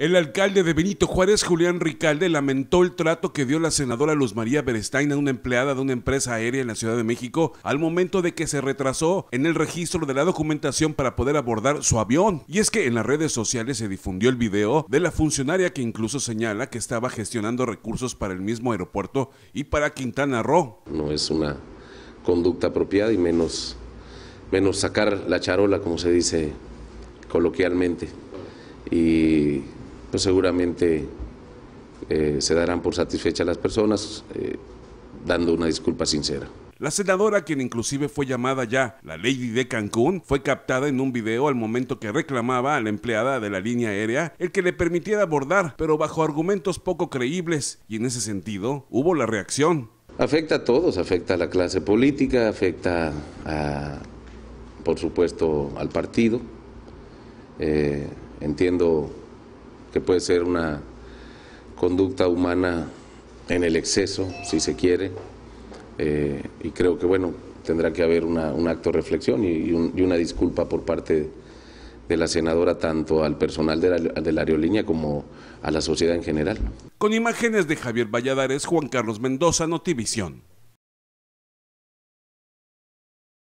El alcalde de Benito Juárez, Julián Ricalde, lamentó el trato que dio la senadora Luz María Berestain a una empleada de una empresa aérea en la Ciudad de México al momento de que se retrasó en el registro de la documentación para poder abordar su avión. Y es que en las redes sociales se difundió el video de la funcionaria que incluso señala que estaba gestionando recursos para el mismo aeropuerto y para Quintana Roo. No es una conducta apropiada y menos, menos sacar la charola, como se dice coloquialmente. Y pues seguramente eh, se darán por satisfechas las personas eh, dando una disculpa sincera. La senadora, quien inclusive fue llamada ya la Lady de Cancún, fue captada en un video al momento que reclamaba a la empleada de la línea aérea el que le permitiera abordar, pero bajo argumentos poco creíbles, y en ese sentido hubo la reacción. Afecta a todos, afecta a la clase política, afecta a, por supuesto al partido. Eh, entiendo que puede ser una conducta humana en el exceso, si se quiere, eh, y creo que, bueno, tendrá que haber un acto de reflexión y, una disculpa por parte de la senadora tanto al personal de la, de la aerolínea como a la sociedad en general. Con imágenes de Javier Valladares, Juan Carlos Mendoza, Notivisión.